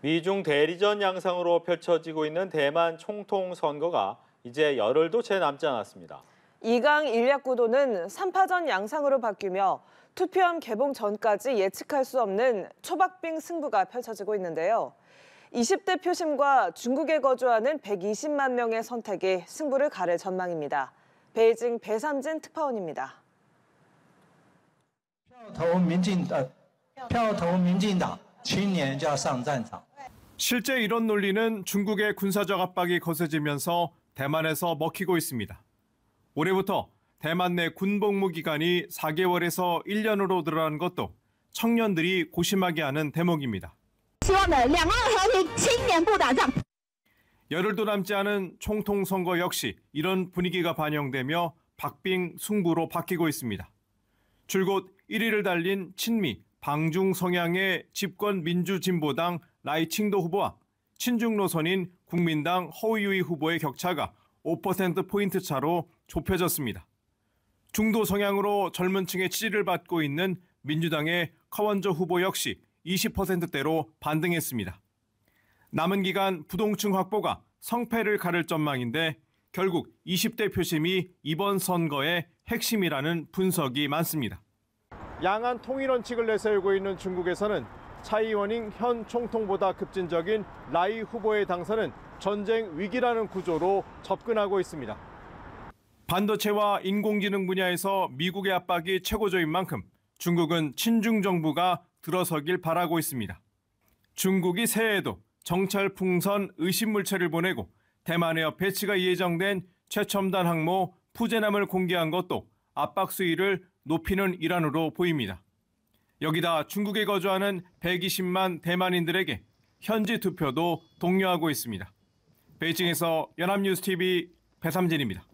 미중 대리전 양상으로 펼쳐지고 있는 대만 총통 선거가 이제 열흘도 채 남지 않았습니다. 이강 일약 구도는 3파전 양상으로 바뀌며 투표함 개봉 전까지 예측할 수 없는 초박빙 승부가 펼쳐지고 있는데요. 20대 표심과 중국에 거주하는 120만 명의 선택이 승부를 가를 전망입니다. 베이징 배삼진 특파원입니다. 票投 민진, 党票投 민진당, 青年要上战场 실제 이런 논리는 중국의 군사적 압박이 거세지면서 대만에서 먹히고 있습니다. 올해부터 대만 내 군복무 기간이 4개월에서 1년으로 늘어난 것도 청년들이 고심하게 하는 대목입니다. 열흘도 남지 않은 총통 선거 역시 이런 분위기가 반영되며 박빙 승부로 바뀌고 있습니다. 줄곧 1위를 달린 친미, 방중 성향의 집권 민주진보당 라이칭도 후보와 친중 노선인 국민당 허우유이 후보의 격차가 5%포인트 차로 좁혀졌습니다. 중도 성향으로 젊은 층의 지지를 받고 있는 민주당의 커원조 후보 역시 20%대로 반등했습니다. 남은 기간 부동층 확보가 성패를 가를 전망인데 결국 20대 표심이 이번 선거의 핵심이라는 분석이 많습니다. 양안 통일 원칙을 내세우고 있는 중국에서는 차이원인현 총통보다 급진적인 라이 후보의 당선은 전쟁 위기라는 구조로 접근하고 있습니다. 반도체와 인공지능 분야에서 미국의 압박이 최고조인 만큼 중국은 친중 정부가 들어서길 바라고 있습니다. 중국이 새해에도 정찰 풍선 의심 물체를 보내고 대만해협 배치가 예정된 최첨단 항모 푸제남을 공개한 것도 압박 수위를 높이는 일환으로 보입니다. 여기다 중국에 거주하는 120만 대만인들에게 현지 투표도 독려하고 있습니다. 베이징에서 연합뉴스TV 배삼진입니다.